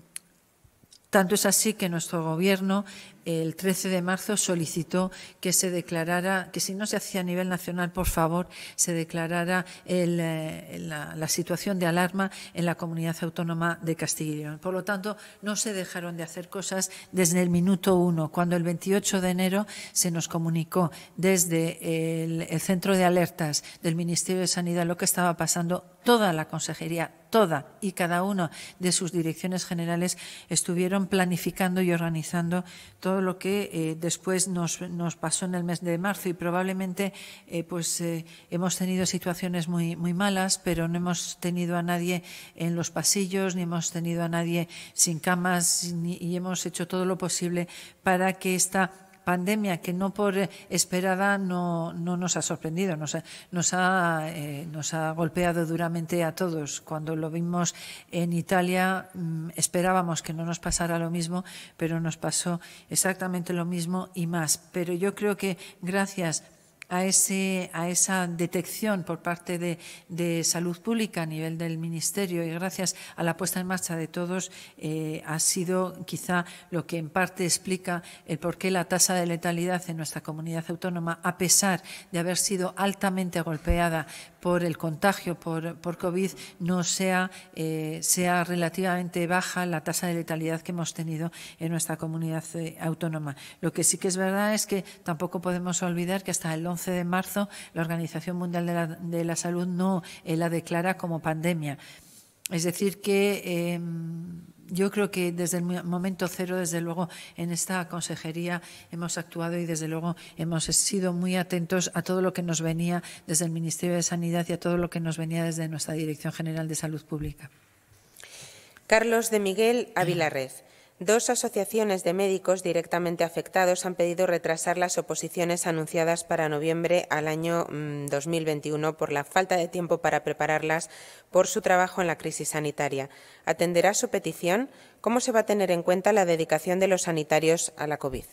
tanto es así que nuestro Gobierno el 13 de marzo solicitó que se declarara, que si no se hacía a nivel nacional, por favor, se declarara eh, la, situación de alarma en la comunidad autónoma de Castilla y León. Por lo tanto, no se dejaron de hacer cosas desde el minuto uno, cuando el 28 de enero se nos comunicó desde el, el centro de alertas del Ministerio de Sanidad lo que estaba pasando toda la consejería, toda y cada una de sus direcciones generales estuvieron planificando y organizando todo lo que eh, después nos, pasó en el mes de marzo y probablemente eh, pues eh, hemos tenido situaciones muy, malas, pero no hemos tenido a nadie en los pasillos, ni hemos tenido a nadie sin camas y hemos hecho todo lo posible para que esta pandemia que no por esperada no, no nos ha sorprendido, nos ha, nos, ha, eh, nos ha golpeado duramente a todos. Cuando lo vimos en Italia mm, esperábamos que no nos pasara lo mismo, pero nos pasó exactamente lo mismo y más. Pero yo creo que gracias a, ese, a esa detección por parte de, salud pública a nivel del Ministerio y gracias a la puesta en marcha de todos eh, ha sido quizá lo que en parte explica el por qué la tasa de letalidad en nuestra comunidad autónoma, a pesar de haber sido altamente golpeada por el contagio por, por COVID, no sea, eh, sea relativamente baja la tasa de letalidad que hemos tenido en nuestra comunidad eh, autónoma. Lo que sí que es verdad es que tampoco podemos olvidar que hasta el 11 de marzo la Organización Mundial de la, Salud no eh, la declara como pandemia. Es decir, que em, yo creo que desde el momento cero, desde luego, en esta consejería hemos actuado y, desde luego, hemos sido muy atentos a todo lo que nos venía desde el Ministerio de Sanidad y a todo lo que nos venía desde nuestra Dirección General de Salud Pública. Carlos de Miguel Avilarrez. Dos asociaciones de médicos directamente afectados han pedido retrasar las oposiciones anunciadas para noviembre al año 2021 mm, por la falta de tiempo para prepararlas por su trabajo en la crisis sanitaria. ¿Atenderá su petición? ¿Cómo se va a tener en cuenta la dedicación de los sanitarios a la COVID?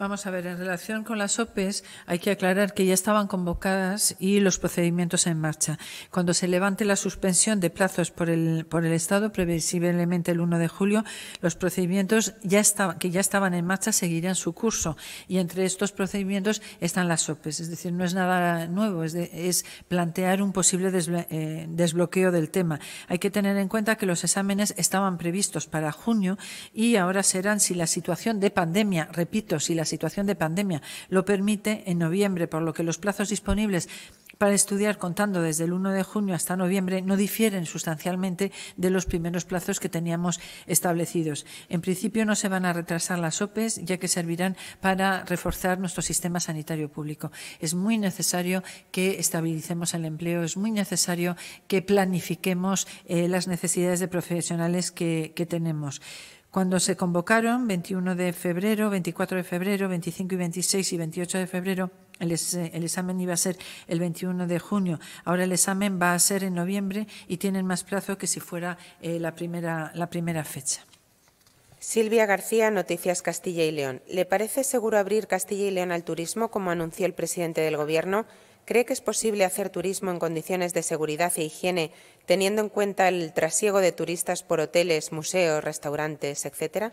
Vamos a ver, en relación con las OPEs, hay que aclarar que ya estaban convocadas y los procedimientos en marcha. Cuando se levante la suspensión de plazos por el, por el Estado, previsiblemente el 1 de julio, los procedimientos ya que ya estaban en marcha seguirán su curso. Y entre estos procedimientos están las OPEs. Es decir, no es nada nuevo, es, plantear un posible eh, desbloqueo del tema. Hay que tener en cuenta que los exámenes estaban previstos para junio y ahora serán si la situación de pandemia, repito, si la situación de pandemia lo permite en noviembre, por lo que los plazos disponibles para estudiar contando desde el 1 de junio hasta noviembre no difieren sustancialmente de los primeros plazos que teníamos establecidos. En principio no se van a retrasar las OPEs, ya que servirán para reforzar nuestro sistema sanitario público. Es muy necesario que estabilicemos el empleo, es muy necesario que planifiquemos eh, las necesidades de profesionales que tenemos cuando se convocaron 21 de febrero, 24 de febrero, 25 y 26 y 28 de febrero, el, examen iba a ser el 21 de junio. Ahora el examen va a ser en noviembre y tienen más plazo que si fuera eh, la, primera, la primera fecha. Silvia García, Noticias Castilla y León. ¿Le parece seguro abrir Castilla y León al turismo, como anunció el presidente del Gobierno? ¿Cree que es posible hacer turismo en condiciones de seguridad e higiene, teniendo en cuenta el trasiego de turistas por hoteles, museos, restaurantes, etcétera?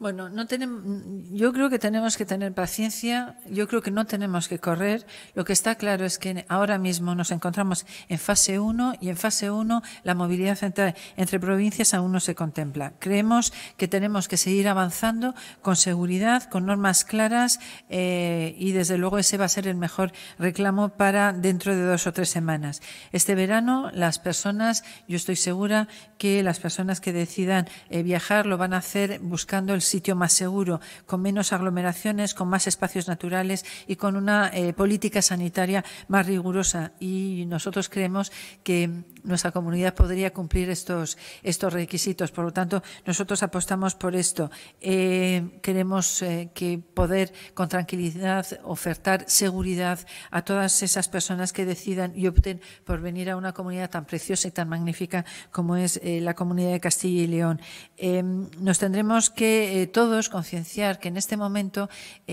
Bueno, no tenemos, yo creo que tenemos que tener paciencia, yo creo que no tenemos que correr. Lo que está claro es que ahora mismo nos encontramos en fase 1 y en fase 1 la movilidad entre, entre provincias aún no se contempla. Creemos que tenemos que seguir avanzando con seguridad, con normas claras eh, y desde luego ese va a ser el mejor reclamo para dentro de dos o tres semanas. Este verano las personas, yo estoy segura que las personas que decidan eh, viajar lo van a hacer buscando el sitio más seguro, con menos aglomeraciones, con más espacios naturales y con una eh, política sanitaria más rigurosa. Y nosotros creemos que nuestra comunidad podría cumplir estos, estos requisitos. Por lo tanto, nosotros apostamos por esto. Eh, queremos eh, que poder con tranquilidad ofertar seguridad a todas esas personas que decidan y opten por venir a una comunidad tan preciosa y tan magnífica como es eh, la comunidad de Castilla y León. Em, nos tendremos que todos concienciar que en este momento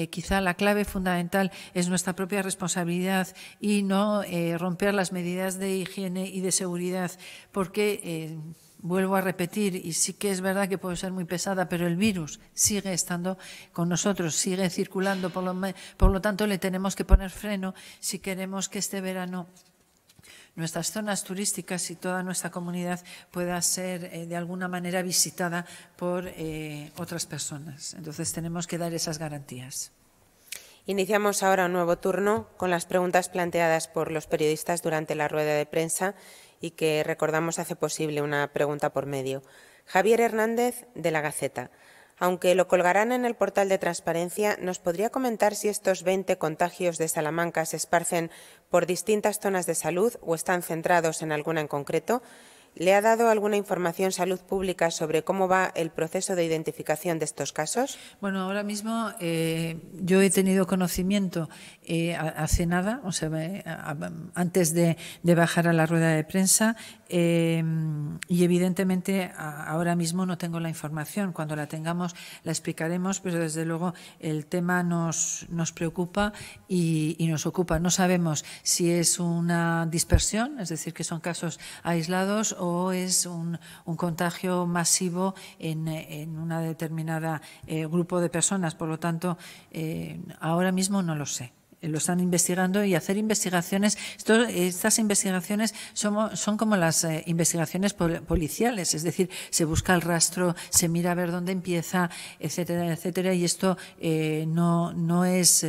quizá la clave fundamental es nuestra propia responsabilidad y no romper las medidas de higiene y de seguridad porque eh, vuelvo a repetir, y sí que es verdad que puede ser muy pesada, pero el virus sigue estando con nosotros, sigue circulando, por lo, tanto le tenemos que poner freno si queremos que este verano nuestras zonas turísticas y toda nuestra comunidad pueda ser eh, de alguna manera visitada por eh, otras personas. Entonces tenemos que dar esas garantías. Iniciamos ahora un nuevo turno con las preguntas planteadas por los periodistas durante la rueda de prensa y que recordamos hace posible una pregunta por medio. Javier Hernández, de La Gaceta. Aunque lo colgarán en el portal de transparencia, ¿nos podría comentar si estos 20 contagios de Salamanca se esparcen por distintas zonas de salud o están centrados en alguna en concreto? ¿Le ha dado alguna información Salud Pública sobre cómo va el proceso de identificación de estos casos? Bueno, ahora mismo eh, yo he tenido conocimiento eh, hace nada, o sea, antes de, bajar a la rueda de prensa, eh, y evidentemente ahora mismo no tengo la información. Cuando la tengamos la explicaremos, pero desde luego el tema nos, nos preocupa y nos ocupa. No sabemos si es una dispersión, es decir, que son casos aislados o es un, contagio masivo en, en una determinada eh, grupo de personas. Por lo tanto, eh, ahora mismo no lo sé. Eh, lo están investigando y hacer investigaciones. estas investigaciones son, son como las eh, investigaciones policiales, es decir, se busca el rastro, se mira a ver dónde empieza, etcétera, etcétera. Y esto eh, no, no, es,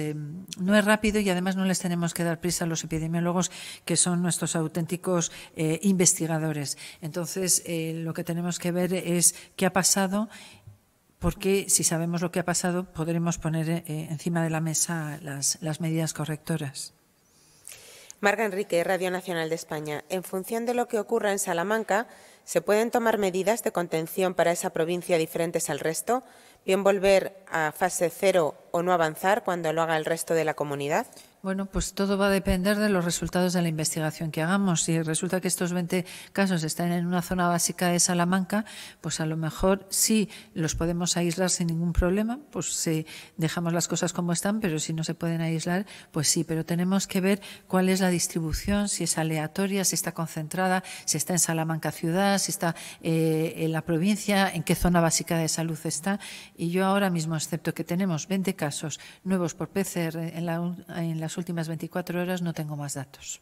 no es rápido y además no les tenemos que dar prisa a los epidemiólogos que son nuestros auténticos investigadores. Entonces, lo que tenemos que ver es qué ha pasado porque si sabemos lo que ha pasado podremos poner eh, eh, encima de la mesa las, las medidas correctoras. Marga Enrique, Radio Nacional de España. En función de lo que ocurra en Salamanca, ¿se pueden tomar medidas de contención para esa provincia diferentes al resto? ¿Bien volver a fase cero o no avanzar cuando lo haga el resto de la comunidad? Bueno, pues todo va a depender de los resultados de la investigación que hagamos. Si resulta que estos 20 casos están en una zona básica de Salamanca, pues a lo mejor sí los podemos aislar sin ningún problema, pues si dejamos las cosas como están, pero si no se pueden aislar, pues sí, pero tenemos que ver cuál es la distribución, si es aleatoria, si está concentrada, si está en Salamanca ciudad, si está eh, en la provincia, en qué zona básica de salud está. Y yo ahora mismo, excepto que tenemos 20 casos nuevos por PCR en la, en la las últimas 24 horas no tengo más datos.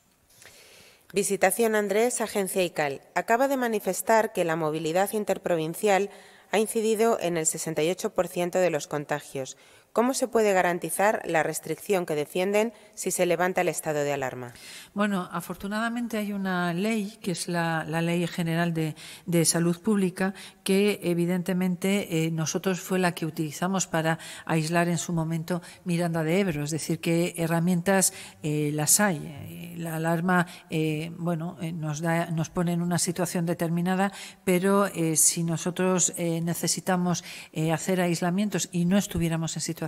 Visitación Andrés, Agencia ICAL. Acaba de manifestar que la movilidad interprovincial ha incidido en el 68% de los contagios, ¿Cómo se puede garantizar la restricción que defienden si se levanta el estado de alarma? Bueno, afortunadamente hay una ley, que es la, Ley General de, Salud Pública, que evidentemente eh, nosotros fue la que utilizamos para aislar en su momento Miranda de Ebro. Es decir, que herramientas eh, las hay. Eh, la alarma bueno, nos, nos pone en una situación determinada, pero si nosotros necesitamos hacer aislamientos y no estuviéramos en situación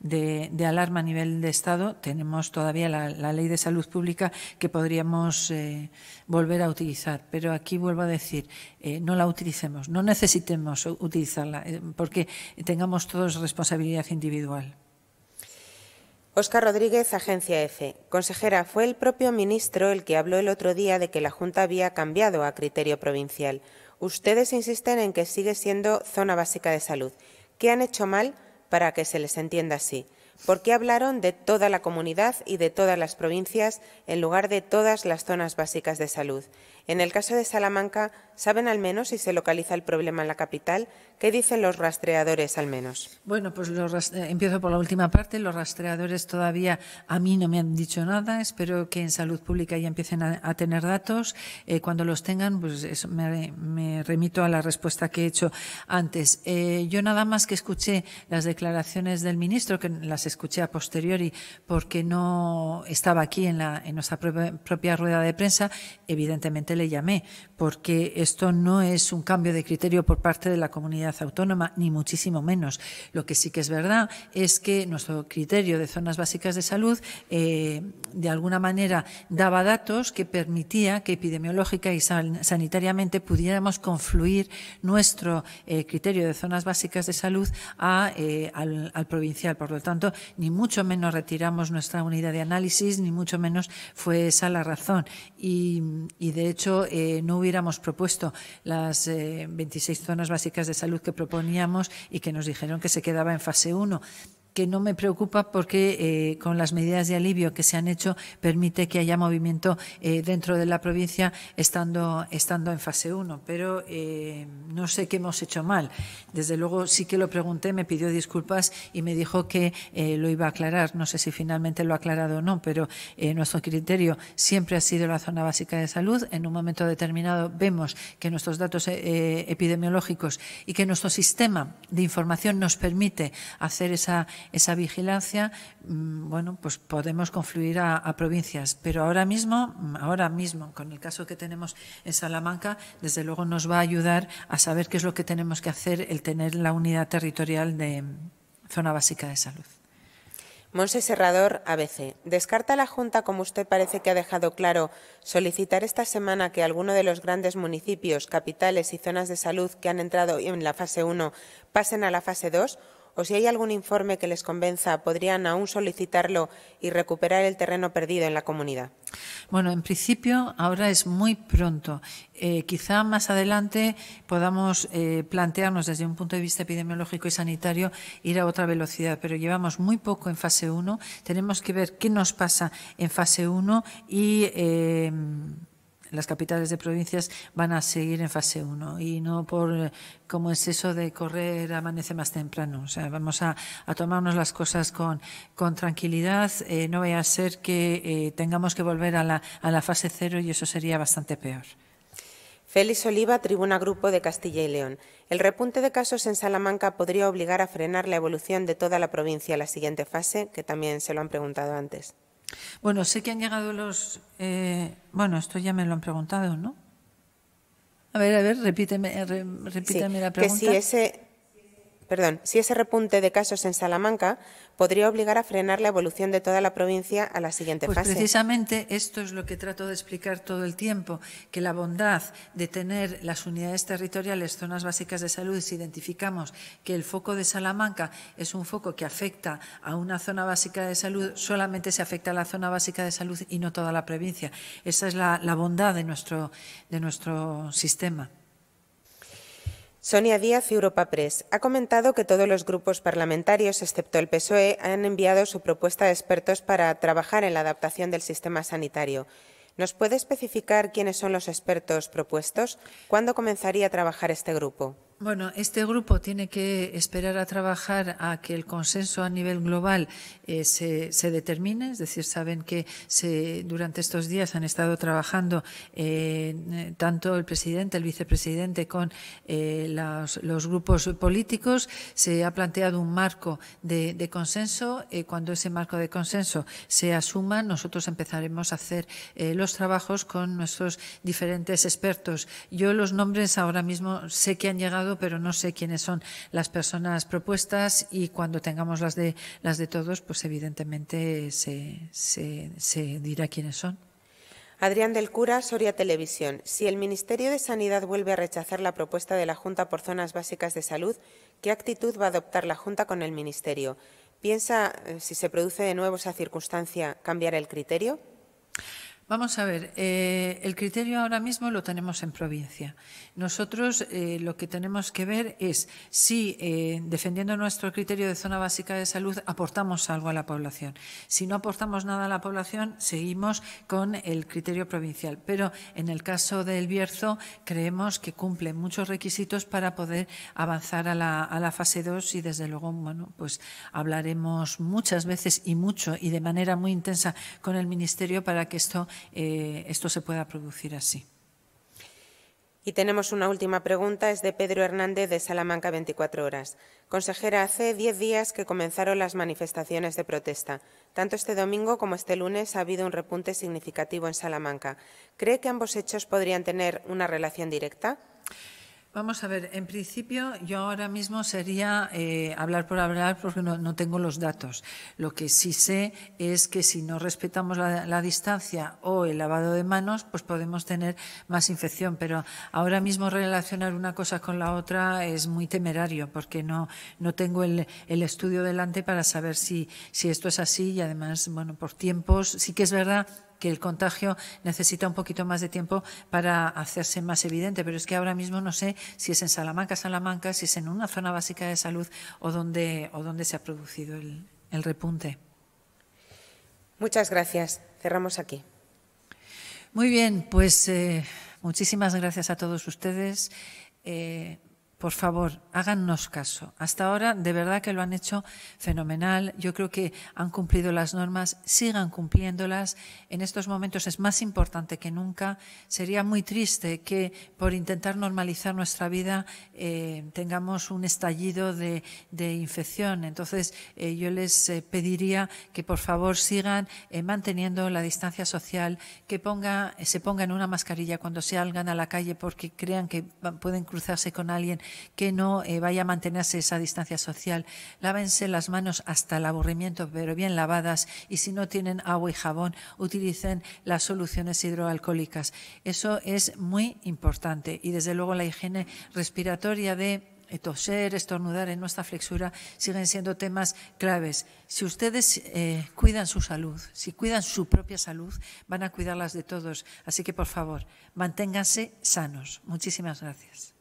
de, alarma a nivel de Estado, tenemos todavía la, ley de salud pública que podríamos eh, volver a utilizar. Pero aquí vuelvo a decir, eh, no la utilicemos, no necesitemos utilizarla, eh, porque tengamos todos responsabilidad individual. Óscar Rodríguez, Agencia EFE. Consejera, fue el propio ministro el que habló el otro día de que la Junta había cambiado a criterio provincial. Ustedes insisten en que sigue siendo zona básica de salud. ¿Qué han hecho mal para que se les entienda así. ¿Por qué hablaron de toda la comunidad y de todas las provincias en lugar de todas las zonas básicas de salud? En el caso de Salamanca, ¿saben al menos si se localiza el problema en la capital? ¿Qué dicen los rastreadores al menos? Bueno, pues los, eh, empiezo por la última parte. Los rastreadores todavía a mí no me han dicho nada. Espero que en salud pública ya empiecen a, tener datos. Eh, cuando los tengan, pues me, remito a la respuesta que he hecho antes. Eh, yo nada más que escuché las declaraciones del ministro, que las escuché a posteriori porque no estaba aquí en, la, en nuestra propia, propia rueda de prensa, evidentemente le llamé, porque esto no es un cambio de criterio por parte de la comunidad autónoma, ni muchísimo menos. Lo que sí que es verdad es que nuestro criterio de zonas básicas de salud, eh, de alguna manera, daba datos que permitía que epidemiológica y sanitariamente pudiéramos confluir nuestro eh, criterio de zonas básicas de salud eh, al, provincial. Por lo tanto, ni mucho menos retiramos nuestra unidad de análisis, ni mucho menos fue esa la razón. y de hecho, eh, no hubiéramos propuesto las 26 eh, zonas básicas de salud que proponíamos y que nos dijeron que se quedaba en fase 1 que no me preocupa porque eh, con las medidas de alivio que se han hecho permite que haya movimiento eh, dentro de la provincia estando, estando en fase 1, pero eh, no sé qué hemos hecho mal. Desde luego sí que lo pregunté, me pidió disculpas y me dijo que lo iba a aclarar. No sé si finalmente lo ha aclarado o no, pero nuestro criterio siempre ha sido la zona básica de salud. En un momento determinado vemos que nuestros datos epidemiológicos y que nuestro sistema de información nos permite hacer esa esa vigilancia, mm, bueno, pues podemos confluir a, provincias. Pero ahora mismo, mm, ahora mismo, con el caso que tenemos en Salamanca, desde luego nos va a ayudar a saber qué es lo que tenemos que hacer el tener la unidad territorial de mm, zona básica de salud. Monse Serrador, ABC. ¿Descarta la Junta, como usted parece que ha dejado claro, solicitar esta semana que alguno de los grandes municipios, capitales y zonas de salud que han entrado en la fase 1 pasen a la fase 2? o si hay algún informe que les convenza, podrían aún solicitarlo y recuperar el terreno perdido en la comunidad? Bueno, en principio ahora es muy pronto. Eh, quizá más adelante podamos eh, plantearnos desde un punto de vista epidemiológico y sanitario ir a otra velocidad, pero llevamos muy poco en fase 1. Tenemos que ver qué nos pasa en fase 1 y. Eh, las capitales de provincias van a seguir en fase 1 y no por eh, como es eso de correr amanece más temprano. O sea, vamos a, tomarnos las cosas con, tranquilidad. Eh, no vaya a ser que eh, tengamos que volver a la, a la fase 0 y eso sería bastante peor. Félix Oliva, Tribuna Grupo de Castilla y León. El repunte de casos en Salamanca podría obligar a frenar la evolución de toda la provincia a la siguiente fase, que también se lo han preguntado antes. Bueno, sé que han llegado los... Eh, bueno, esto ya me lo han preguntado, ¿no? A ver, a ver, repíteme, la pregunta. Que ese perdón, si ese repunte de casos en Salamanca podría obligar a frenar la evolución de toda la provincia a la siguiente pues fase. Precisamente esto es lo que trato de explicar todo el tiempo, que la bondad de tener las unidades territoriales, zonas básicas de salud, si identificamos que el foco de Salamanca es un foco que afecta a una zona básica de salud, solamente se afecta a la zona básica de salud y no toda la provincia. Esa es la, bondad de nuestro, de nuestro sistema. Sonia Díaz, Europa Press, ha comentado que todos los grupos parlamentarios, excepto el PSOE, han enviado su propuesta de expertos para trabajar en la adaptación del sistema sanitario. ¿Nos puede especificar quiénes son los expertos propuestos? ¿Cuándo comenzaría a trabajar este grupo? Bueno, este grupo tiene que esperar a trabajar a que el consenso a nivel global eh, se, se, determine, es decir, saben que se, durante estos días han estado trabajando eh, tanto el presidente, el vicepresidente con eh, los, grupos políticos, se ha planteado un marco de, de consenso, cuando ese marco de consenso se asuma, nosotros empezaremos a hacer los trabajos con nuestros diferentes expertos. Yo los nombres ahora mismo sé que han llegado pero no sé quiénes son las personas propuestas y cuando tengamos las de, las de todos, pues evidentemente se, se dirá quiénes son. Adrián del Cura, Soria Televisión. Si el Ministerio de Sanidad vuelve a rechazar la propuesta de la Junta por zonas básicas de salud, ¿qué actitud va a adoptar la Junta con el Ministerio? ¿Piensa, eh, si se produce de nuevo esa circunstancia, cambiar el criterio? Vamos a ver, eh, el criterio ahora mismo lo tenemos en provincia. Nosotros eh, lo que tenemos que ver es si, eh, defendiendo nuestro criterio de zona básica de salud, aportamos algo a la población. Si no aportamos nada a la población, seguimos con el criterio provincial. Pero en el caso del Bierzo, creemos que cumple muchos requisitos para poder avanzar a la, fase 2 y, desde luego, bueno, pues hablaremos muchas veces y mucho y de manera muy intensa con el Ministerio para que esto eh, esto se pueda producir así. Y tenemos una última pregunta, es de Pedro Hernández de Salamanca 24 Horas. Consejera, hace diez días que comenzaron las manifestaciones de protesta. Tanto este domingo como este lunes ha habido un repunte significativo en Salamanca. ¿Cree que ambos hechos podrían tener una relación directa? Vamos a ver, en principio yo ahora mismo sería eh, hablar por hablar porque no, tengo los datos. Lo que sí sé es que si no respetamos la, distancia o el lavado de manos, pues podemos tener más infección. Pero ahora mismo relacionar una cosa con la otra es muy temerario porque no, no tengo el, el estudio delante para saber si, si esto es así y además, bueno, por tiempos sí que es verdad que el contagio necesita un poquito más de tiempo para hacerse más evidente, pero es que ahora mismo no sé si es en Salamanca, Salamanca, si es en una zona básica de salud o dónde o donde se ha producido el, repunte. Muchas gracias. Cerramos aquí. Muy bien, pues eh, muchísimas gracias a todos ustedes. Eh, por favor, háganos caso. Hasta ahora, de verdad que lo han hecho fenomenal. Yo creo que han cumplido las normas, sigan cumpliéndolas. En estos momentos es más importante que nunca. Sería muy triste que por intentar normalizar nuestra vida eh, tengamos un estallido de, infección. Entonces, eh, yo les eh, pediría que por favor sigan manteniendo la distancia social, que se pongan una mascarilla cuando salgan a la calle porque crean que pueden cruzarse con alguien que no eh, vaya a mantenerse esa distancia social. Lávense las manos hasta el aburrimiento, pero bien lavadas, y si no tienen agua y jabón, utilicen las soluciones hidroalcohólicas. Eso es muy importante y desde luego la higiene respiratoria de eh, toser, estornudar en nuestra flexura siguen siendo temas claves. Si ustedes eh, cuidan su salud, si cuidan su propia salud, van a cuidar las de todos. Así que, por favor, manténganse sanos. Muchísimas gracias.